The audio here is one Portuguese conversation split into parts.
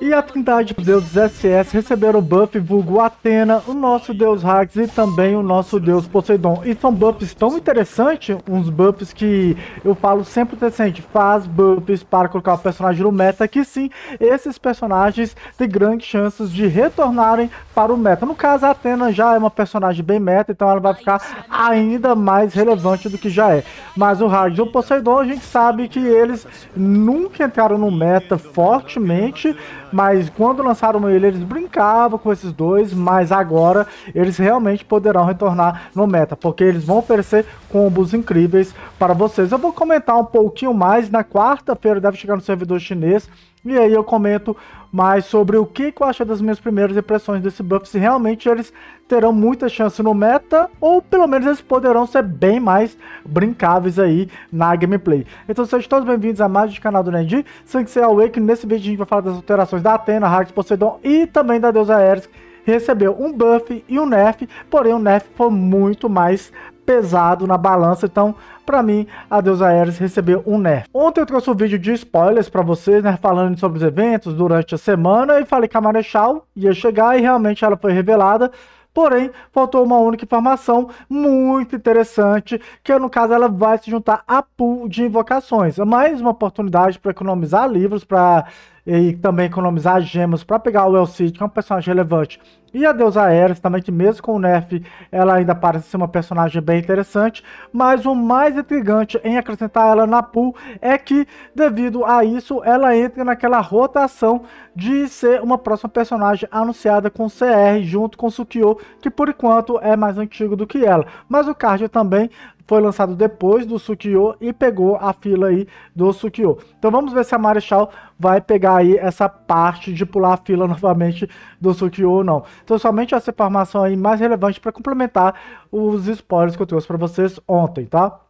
E a trindade dos deuses SS receberam o buff vulgo Atena, o nosso deus Hades e também o nosso deus Poseidon. E são buffs tão interessantes, uns buffs que eu falo sempre decente, faz buffs para colocar o personagem no meta, que sim, esses personagens têm grandes chances de retornarem para o meta. No caso, a Atena já é uma personagem bem meta, então ela vai ficar ainda mais relevante do que já é. Mas o Hades e o Poseidon, a gente sabe que eles nunca entraram no meta fortemente, mas quando lançaram ele, eles brincavam com esses dois, mas agora eles realmente poderão retornar no meta, porque eles vão oferecer combos incríveis para vocês. Eu vou comentar um pouquinho mais na quarta-feira, deve chegar no servidor chinês e aí eu comento mais sobre o que, eu achei das minhas primeiras impressões desse buff, se realmente eles terão muita chance no meta, ou pelo menos eles poderão ser bem mais brincáveis aí na gameplay. Então sejam todos bem-vindos a mais um canal do Nerd, sem que Awake, nesse vídeo a gente vai falar das alterações da Atena, Hags, Poseidon e também da deusa Eris recebeu um buff e um nerf, porém o nerf foi muito mais pesado na balança, então para mim a Deusa Ares recebeu um nerf. Ontem eu trouxe um vídeo de spoilers para vocês, né, falando sobre os eventos durante a semana e falei que a Marechal ia chegar e realmente ela foi revelada. Porém, faltou uma única informação muito interessante, que é, no caso ela vai se juntar a pool de invocações. É mais uma oportunidade para economizar livros, para e também economizar gemas para pegar o Cid, que é um personagem relevante. E a deusa Ares também, que mesmo com o nerf, ela ainda parece ser uma personagem bem interessante, mas o mais intrigante em acrescentar ela na pool é que, devido a isso, ela entra naquela rotação de ser uma próxima personagem anunciada com CR junto com Sukio, que por enquanto é mais antigo do que ela. Mas o card também foi lançado depois do Sukiyo e pegou a fila aí do Sukiyo. Então vamos ver se a Marechal vai pegar aí essa parte de pular a fila novamente do Sukiyo ou não. Então somente essa informação aí mais relevante para complementar os spoilers que eu trouxe para vocês ontem, tá?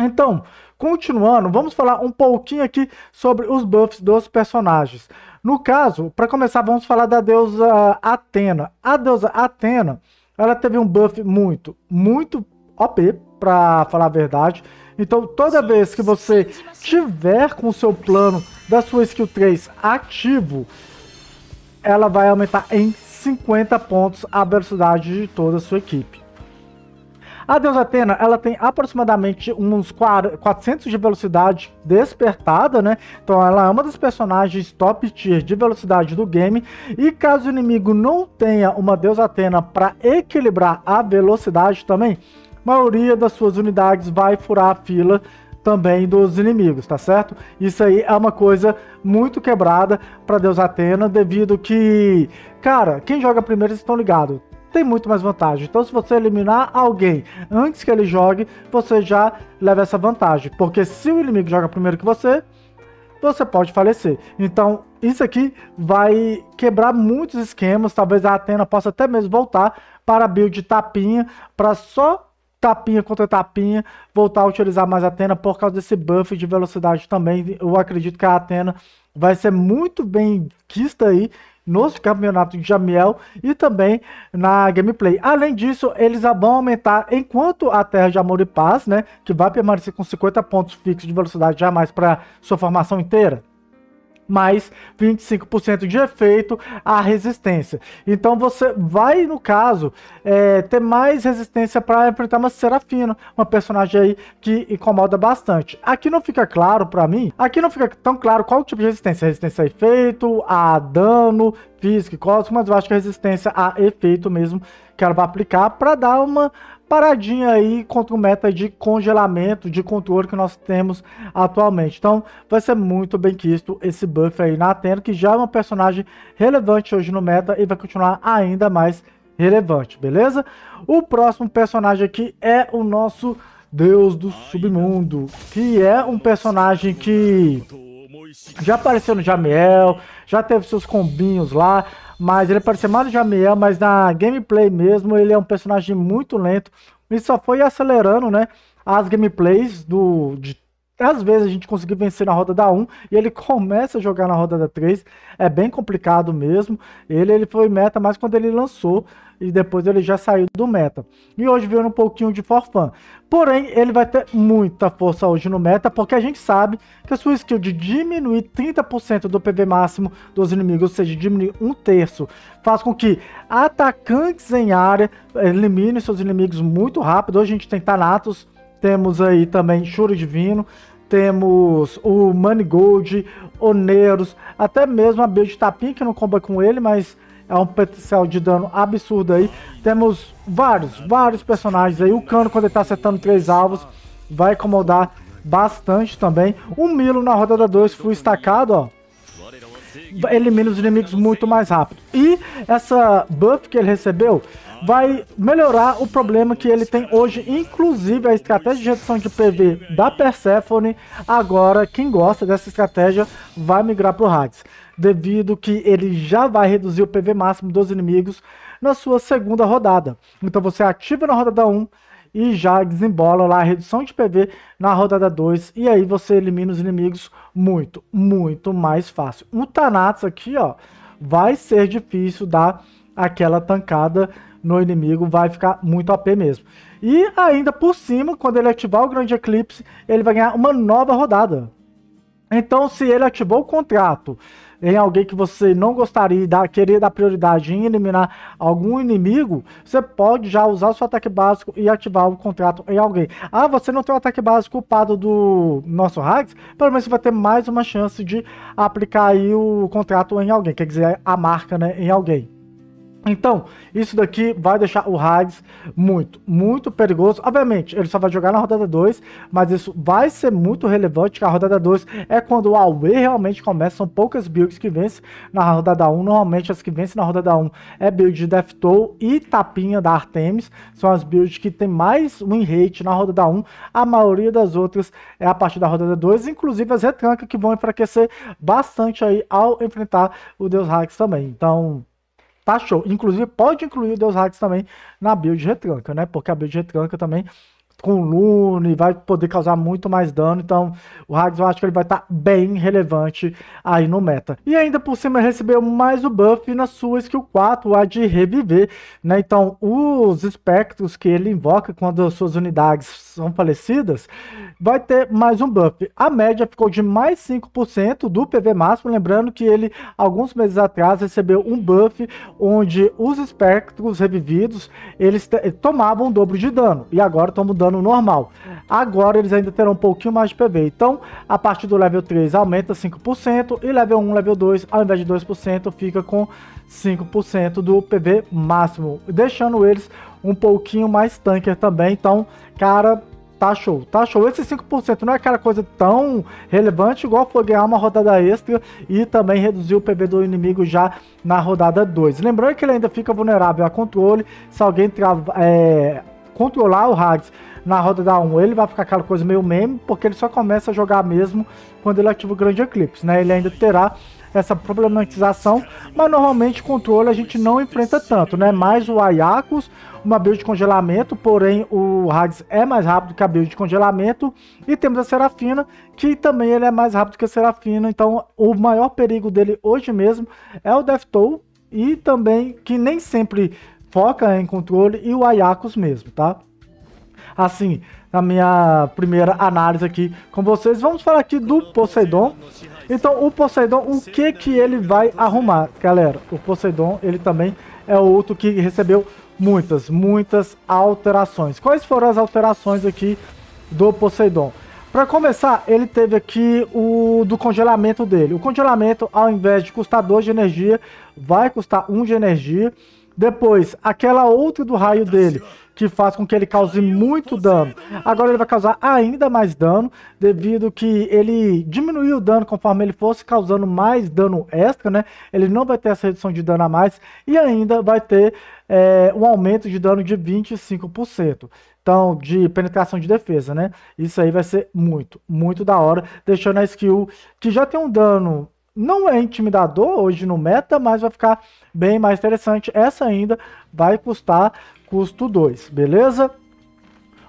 Então, continuando, vamos falar um pouquinho aqui sobre os buffs dos personagens. No caso, para começar, vamos falar da deusa Atena. A deusa Atena, ela teve um buff muito, muito OP, para falar a verdade. Então, toda vez que você tiver com o seu plano da sua skill 3 ativo, ela vai aumentar em 50 pontos a velocidade de toda a sua equipe. A deusa Atena, ela tem aproximadamente uns 400 de velocidade despertada, né? Então ela é uma das personagens top tier de velocidade do game. E caso o inimigo não tenha uma deusa Atena para equilibrar a velocidade também, maioria das suas unidades vai furar a fila também dos inimigos, tá certo? Isso aí é uma coisa muito quebrada para Deus Atena, devido que, cara, quem joga primeiro vocês estão ligados, tem muito mais vantagem. Então, se você eliminar alguém antes que ele jogue, você já leva essa vantagem, porque se o inimigo joga primeiro que você, você pode falecer. Então, isso aqui vai quebrar muitos esquemas. Talvez a Atena possa até mesmo voltar para a build tapinha para só tapinha contra tapinha, voltar a utilizar mais a Atena por causa desse buff de velocidade também. Eu acredito que a Atena vai ser muito bem quista aí no campeonato de Jamiel e também na gameplay. Além disso, eles vão aumentar, enquanto a Terra de Amor e Paz, né, que vai permanecer com 50 pontos fixos de velocidade jamais para sua formação inteira, mais 25% de efeito à resistência. Então você vai, no caso, é, ter mais resistência para enfrentar uma Serafina, uma personagem aí que incomoda bastante. Aqui não fica claro para mim, aqui não fica tão claro qual tipo de resistência, resistência a efeito, a dano, físico e cósmico, mas eu acho que a resistência a efeito mesmo que ela vai aplicar para dar uma paradinha aí contra o meta de congelamento, de controle que nós temos atualmente. Então, vai ser muito bem quisto esse buff aí na Atena, que já é um personagem relevante hoje no meta e vai continuar ainda mais relevante, beleza? O próximo personagem aqui é o nosso Deus do Submundo, que é um personagem que já apareceu no Jamiel, já teve seus combinhos lá, mas ele parece mais o Jamiel, mas na gameplay mesmo ele é um personagem muito lento. E só foi acelerando, né? As gameplays do, de às vezes a gente consegue vencer na roda da 1 e ele começa a jogar na roda da 3. É bem complicado mesmo. Ele, ele foi meta mais quando ele lançou e depois ele já saiu do meta. E hoje veio um pouquinho de forfã. Porém, ele vai ter muita força hoje no meta, porque a gente sabe que a sua skill de diminuir 30% do PV máximo dos inimigos, ou seja, diminuir um terço, faz com que atacantes em área eliminem seus inimigos muito rápido. Hoje a gente tem Thanatos, temos aí também Choro Divino, temos o Money o Oneiros, até mesmo a Build Tapin tá que não comba com ele, mas é um potencial de dano absurdo aí. Temos vários, vários personagens aí. O Cano, quando ele tá acertando três alvos, vai incomodar bastante também. O Milo na rodada 2 foi destacado, ó. Elimina os inimigos muito mais rápido. E essa buff que ele recebeu vai melhorar o problema que ele tem hoje, inclusive a estratégia de redução de PV da Persephone. Agora, quem gosta dessa estratégia vai migrar para o Hades, devido que ele já vai reduzir o PV máximo dos inimigos na sua segunda rodada. Então você ativa na rodada 1 e já desembola lá a redução de PV na rodada 2 e aí você elimina os inimigos muito, muito mais fácil. O Thanatos aqui, ó, vai ser difícil dar aquela tancada no inimigo vai ficar muito AP mesmo. E ainda por cima, quando ele ativar o Grande Eclipse, ele vai ganhar uma nova rodada. Então, se ele ativou o contrato em alguém que você não gostaria de querer dar prioridade em eliminar algum inimigo, você pode já usar o seu ataque básico e ativar o contrato em alguém. Ah, você não tem o ataque básico culpado do nosso Hags? Pelo menos você vai ter mais uma chance de aplicar aí o contrato em alguém, quer dizer, a marca né, em alguém. Então, isso daqui vai deixar o Hades muito, muito perigoso. Obviamente, ele só vai jogar na rodada 2, mas isso vai ser muito relevante, que a rodada 2 é quando o AUE realmente começa. São poucas builds que vencem na rodada 1. Um. Normalmente, as que vencem na rodada 1 um é build de Toll e Tapinha da Artemis. São as builds que tem mais win rate na rodada 1. Um. A maioria das outras é a partir da rodada 2, inclusive as retrancas, que vão enfraquecer bastante aí ao enfrentar o Deus Hax também. Então, tá show. Inclusive, pode incluir o Deus Hacks também na build retranca, né? Porque a build retranca também com Lune, vai poder causar muito mais dano. Então, o Hags eu acho que ele vai estar tá bem relevante aí no meta. E ainda por cima recebeu mais o buff na sua skill 4, a de reviver, né? Então, os espectros que ele invoca quando as suas unidades são falecidas, vai ter mais um buff. A média ficou de mais 5% do PV máximo, lembrando que ele alguns meses atrás recebeu um buff onde os espectros revividos, eles tomavam o dobro de dano e agora estão dano normal. Agora eles ainda terão um pouquinho mais de PV. Então, a partir do level 3 aumenta 5% e level 1, level 2, ao invés de 2%, fica com 5% do PV máximo, deixando eles um pouquinho mais tanker também. Então, cara, tá show, tá show. Esse 5% não é aquela coisa tão relevante igual foi ganhar uma rodada extra e também reduzir o PV do inimigo já na rodada 2. Lembrando que ele ainda fica vulnerável a controle, se alguém trava, é, controlar o Hades na roda da 1, ele vai ficar aquela coisa meio meme, porque ele só começa a jogar mesmo quando ele ativa o grande eclipse, né? Ele ainda terá essa problematização, mas normalmente controle a gente não enfrenta tanto, né? Mais o Ayakos, uma build de congelamento, porém o Hades é mais rápido que a build de congelamento, e temos a Serafina, que também ele é mais rápido que a Serafina, então o maior perigo dele hoje mesmo é o Death Toll, e também que nem sempre foca em controle e o Ayakos mesmo, tá? Assim, na minha primeira análise aqui com vocês, vamos falar aqui do Poseidon. Então, o Poseidon, o que que ele vai arrumar, galera? O Poseidon, ele também é outro que recebeu muitas, muitas alterações. Quais foram as alterações aqui do Poseidon? Para começar, ele teve aqui o do congelamento dele. O congelamento, ao invés de custar 2 de energia, vai custar 1 um de energia. Depois, aquela outra do raio tá dele, que faz com que ele cause muito dano. Agora ele vai causar ainda mais dano, devido que ele diminuiu o dano conforme ele fosse causando mais dano extra, né? Ele não vai ter essa redução de dano a mais e ainda vai ter é, um aumento de dano de 25%. Então, de penetração de defesa, né? Isso aí vai ser muito, muito da hora, deixando a skill que já tem um dano não é intimidador hoje no meta, mas vai ficar bem mais interessante. Essa ainda vai custar custo 2, beleza?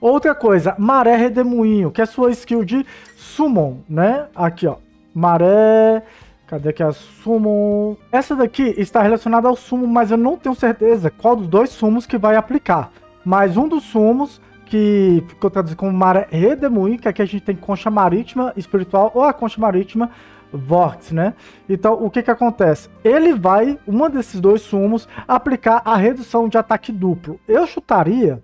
Outra coisa, Maré Redemoinho, que é sua skill de Summon, né? Aqui, ó. Maré... Cadê que é a Summon? Essa daqui está relacionada ao Summon, mas eu não tenho certeza qual dos dois Summons que vai aplicar. Mas um dos Summons que ficou traduzido como Maré Redemoinho, que aqui a gente tem Concha Marítima Espiritual ou a Concha Marítima Vortex, né? Então, o que que acontece? Ele vai, uma desses dois sumos, aplicar a redução de ataque duplo. Eu chutaria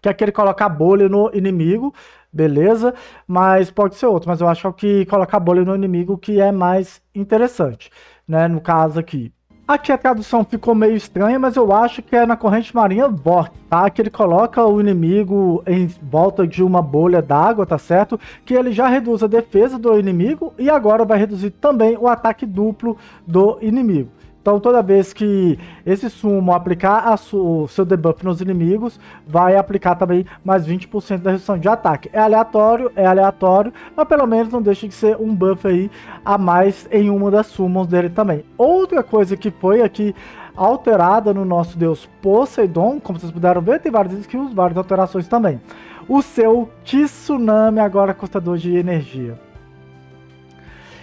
que é aquele colocar bolha no inimigo, beleza, mas pode ser outro, mas eu acho que colocar bolha no inimigo que é mais interessante, né, no caso aqui. Aqui a tradução ficou meio estranha, mas eu acho que é na corrente marinha Vork, tá? Que ele coloca o inimigo em volta de uma bolha d'água, tá certo? Que ele já reduz a defesa do inimigo e agora vai reduzir também o ataque duplo do inimigo. Então, toda vez que esse sumo aplicar o seu debuff nos inimigos, vai aplicar também mais 20% da redução de ataque. É aleatório, é aleatório, mas pelo menos não deixa de ser um buff aí a mais em uma das sumos dele também. Outra coisa que foi aqui alterada no nosso deus Poseidon, como vocês puderam ver, tem vários skills, várias alterações também. O seu Tsunami agora custador de energia.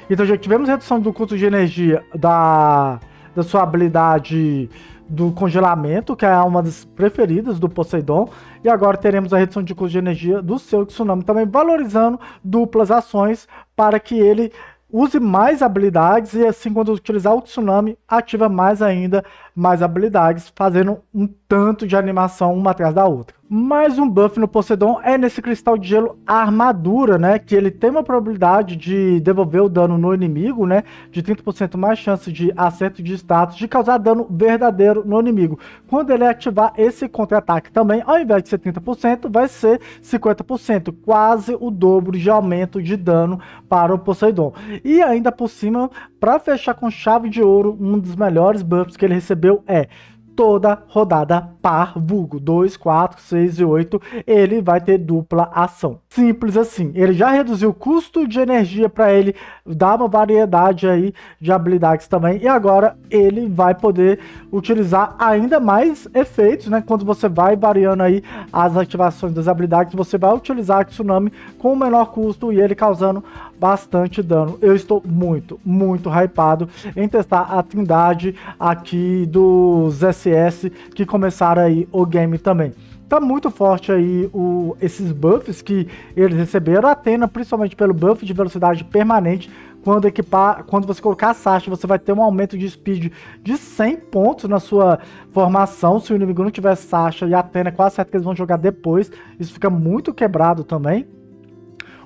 Então já tivemos redução do custo de energia da da sua habilidade do congelamento, que é uma das preferidas do Poseidon, e agora teremos a redução de custo de energia do seu Tsunami também valorizando duplas ações para que ele use mais habilidades e assim quando utilizar o Tsunami ativa mais ainda mais habilidades, fazendo um tanto de animação uma atrás da outra. Mais um buff no Poseidon é nesse cristal de gelo armadura, né? Que ele tem uma probabilidade de devolver o dano no inimigo, né? De 30% mais chance de acerto de status, de causar dano verdadeiro no inimigo. Quando ele ativar esse contra-ataque também, ao invés de 70%, 30%, vai ser 50%. Quase o dobro de aumento de dano para o Poseidon. E ainda por cima, para fechar com chave de ouro, um dos melhores buffs que ele recebeu é toda rodada par vulgo 2, 4, 6 e 8, ele vai ter dupla ação. Simples assim. Ele já reduziu o custo de energia para ele, dá uma variedade aí de habilidades também e agora ele vai poder utilizar ainda mais efeitos, né? Quando você vai variando aí as ativações das habilidades, você vai utilizar a Tsunami com o menor custo e ele causando bastante dano. Eu estou muito, muito hypado em testar a Trindade aqui dos SS que começaram aí o game também tá muito forte aí o, esses buffs que eles receberam. A Atena, principalmente pelo buff de velocidade permanente, quando equipar, quando você colocar a Sasha, você vai ter um aumento de speed de 100 pontos na sua formação. Se o inimigo não tiver Sasha e Atena, quase certeza que eles vão jogar depois. Isso fica muito quebrado também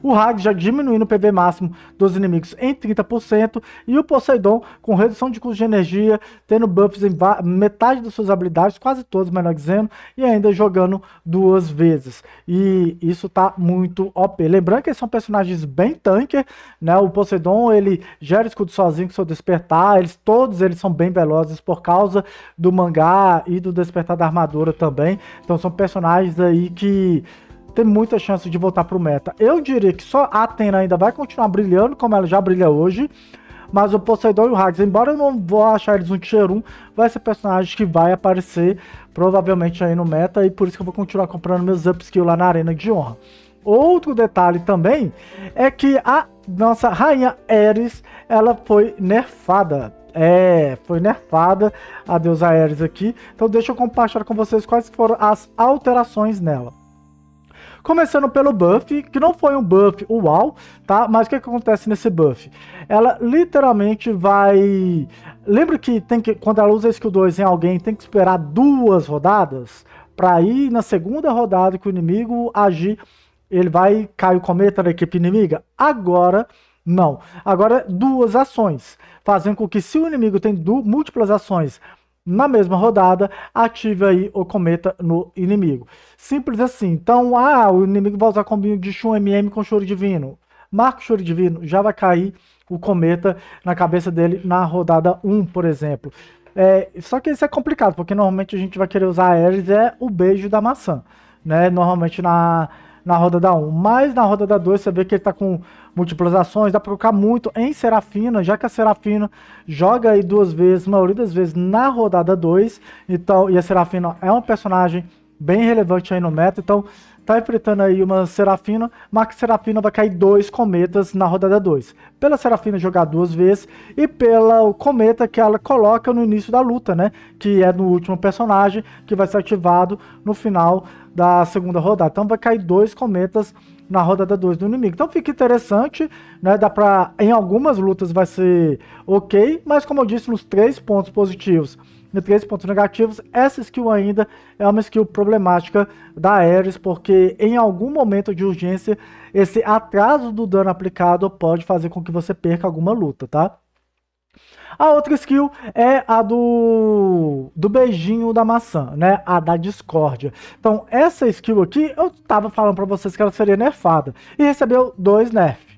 o Hades já diminuindo o PV máximo dos inimigos em 30%, e o Poseidon com redução de custo de energia, tendo buffs em metade das suas habilidades, quase todas, melhor dizendo, e ainda jogando duas vezes. E isso tá muito OP. Lembrando que eles são personagens bem tanker, né? O Poseidon, ele gera escudo sozinho com seu despertar, eles todos eles são bem velozes por causa do mangá e do despertar da armadura também. Então são personagens aí que tem muita chance de voltar para o meta. Eu diria que só a Atena ainda vai continuar brilhando, como ela já brilha hoje, mas o Poseidon e o Hades, embora eu não vou achar eles um tier 1, vai ser personagem que vai aparecer provavelmente aí no meta, e por isso que eu vou continuar comprando meus upskills lá na Arena de Honra. Outro detalhe também é que a nossa rainha Ares, ela foi nerfada. É, foi nerfada a deusa Ares aqui. Então deixa eu compartilhar com vocês quais foram as alterações nela. Começando pelo buff, que não foi um buff uau, tá? Mas o que, é que acontece nesse buff? Ela literalmente vai. Lembra que tem que quando ela usa skill 2 em alguém, tem que esperar duas rodadas? Pra ir na segunda rodada que o inimigo agir, ele vai cair o cometa na equipe inimiga? Agora. Não. Agora, duas ações, fazendo com que, se o inimigo tem múltiplas ações na mesma rodada, ative aí o cometa no inimigo. Simples assim. Então, ah, o inimigo vai usar combinho de Shun MM com Choro Divino. Marca o Choro Divino, já vai cair o cometa na cabeça dele na rodada 1, por exemplo. É, só que isso é complicado, porque normalmente a gente vai querer usar Ares, é o beijo da maçã. Né? Normalmente na, na rodada 1. Mas na rodada 2 você vê que ele tá com múltiplas ações, dá pra colocar muito em Serafina, já que a Serafina joga aí duas vezes, maioria das vezes na rodada 2. Então, e a Serafina é um personagem bem relevante aí no meta, então Tá enfrentando aí uma Serafina. Max Serafina vai cair dois cometas na rodada 2. Pela Serafina jogar duas vezes e pelo cometa que ela coloca no início da luta, né? Que é no último personagem que vai ser ativado no final da segunda rodada. Então vai cair dois cometas na rodada 2 do inimigo. Então fica interessante, né? Dá pra. Em algumas lutas vai ser ok, mas como eu disse, nos três pontos positivos e três pontos negativos. Essa skill ainda é uma skill problemática da Ares, porque em algum momento de urgência, esse atraso do dano aplicado pode fazer com que você perca alguma luta, tá? A outra skill é a do, do beijinho da maçã, né? A da discórdia. Então, essa skill aqui, eu tava falando pra vocês que ela seria nerfada. E recebeu dois nerfs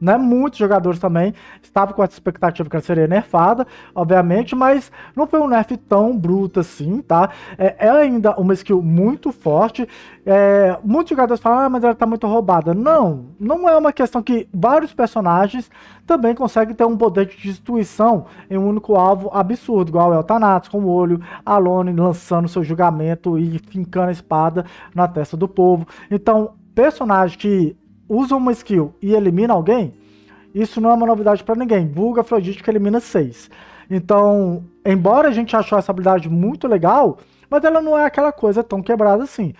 né? Muitos jogadores também estavam com essa expectativa que ela seria nerfada, obviamente, mas não foi um nerf tão bruto assim, tá? É, é ainda uma skill muito forte. É, muitos jogadores falam, ah, mas ela tá muito roubada. Não, não é uma questão que vários personagens também conseguem ter um poder de destruição em um único alvo absurdo, igual é o Thanatos com o olho, Alone lançando seu julgamento e fincando a espada na testa do povo. Então, personagem que usa uma skill e elimina alguém, isso não é uma novidade para ninguém. Vulga Afrodite que elimina 6. Então, embora a gente achou essa habilidade muito legal, mas ela não é aquela coisa tão quebrada assim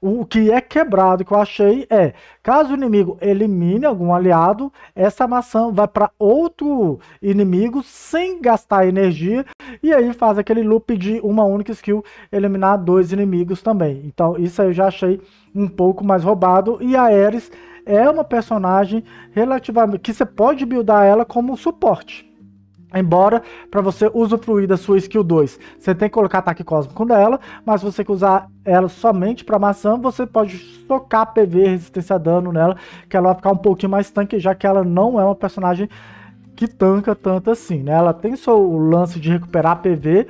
o que é quebrado que eu achei é, caso o inimigo elimine algum aliado, essa maçã vai para outro inimigo sem gastar energia e aí faz aquele loop de uma única skill eliminar dois inimigos também. Então isso eu já achei um pouco mais roubado e a Ares é uma personagem relativamente que você pode buildar ela como suporte embora para você usufruir da sua skill 2. Você tem que colocar ataque cósmico nela, mas se você usar ela somente para maçã, você pode socar PV, resistência a dano nela, que ela vai ficar um pouquinho mais tanque, já que ela não é uma personagem que tanca tanto assim, né? Ela tem seu lance de recuperar PV,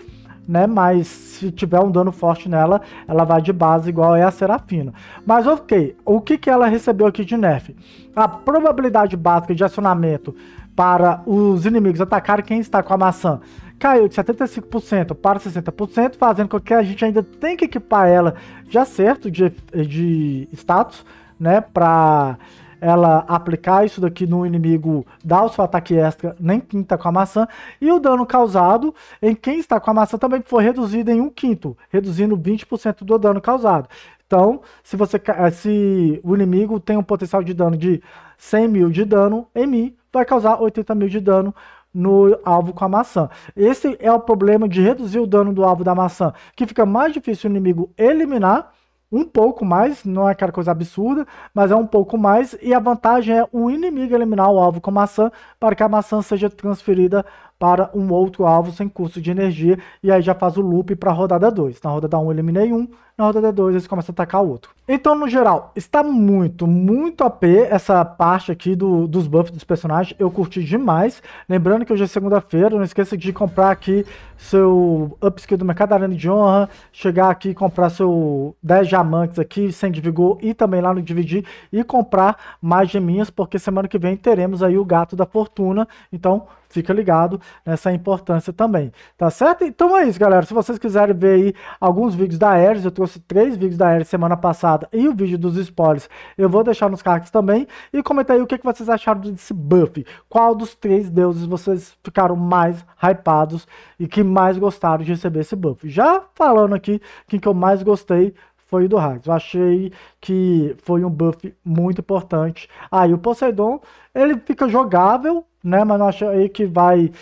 né? Mas se tiver um dano forte nela, ela vai de base igual é a Serafina. Mas ok, o que, que ela recebeu aqui de nerf? A probabilidade básica de acionamento para os inimigos atacarem quem está com a maçã caiu de 75% para 60%, fazendo com que a gente ainda tenha que equipar ela já certo de, de status, né? Para ela aplicar isso daqui no inimigo, dar o seu ataque extra, nem quinta tá com a maçã, e o dano causado em quem está com a maçã também foi reduzido em um quinto, reduzindo 20% do dano causado. Então, se você eh, se o inimigo tem um potencial de dano de 100 mil de dano em mim, vai causar 80 mil de dano no alvo com a maçã. Esse é o problema de reduzir o dano do alvo da maçã, que fica mais difícil o inimigo eliminar um pouco mais, não é aquela coisa absurda, mas é um pouco mais, e a vantagem é o inimigo eliminar o alvo com maçã para que a maçã seja transferida para um outro alvo sem custo de energia, e aí já faz o loop para a rodada 2. Na rodada 1 um, eliminei um, na rodada 2 eles começam a atacar o outro. Então, no geral, está muito, muito AP essa parte aqui do, dos buffs dos personagens. Eu curti demais. Lembrando que hoje é segunda-feira, não esqueça de comprar aqui seu upskill do Mercado Arena de Honra, chegar aqui e comprar seu 10 diamantes aqui, 100 de vigor e também lá no Dividir e comprar mais geminhas, porque semana que vem teremos aí o Gato da Fortuna. Então, fica ligado nessa importância também, tá certo? Então é isso, galera. Se vocês quiserem ver aí alguns vídeos da Ares, eu trouxe trouxe três vídeos da Ellie semana passada e o vídeo dos spoilers eu vou deixar nos cards também. E comenta aí o que, que vocês acharam desse buff. Qual dos três deuses vocês ficaram mais hypados e que mais gostaram de receber esse buff. Já falando aqui, quem que eu mais gostei foi o do Hades. Eu achei que foi um buff muito importante. Aí ah, o Poseidon, ele fica jogável, né? Mas não achei que vai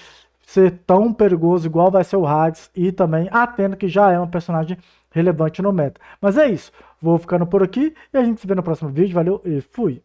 ser tão perigoso igual vai ser o Hades e também a Atena, que já é uma personagem relevante no meta, Mas é isso. Vou ficando por aqui e a gente se vê no próximo vídeo. Valeu e fui!